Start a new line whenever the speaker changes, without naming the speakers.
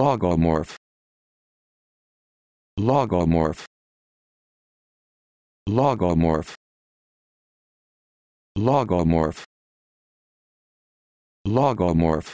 logomorph logomorph logomorph logomorph logomorph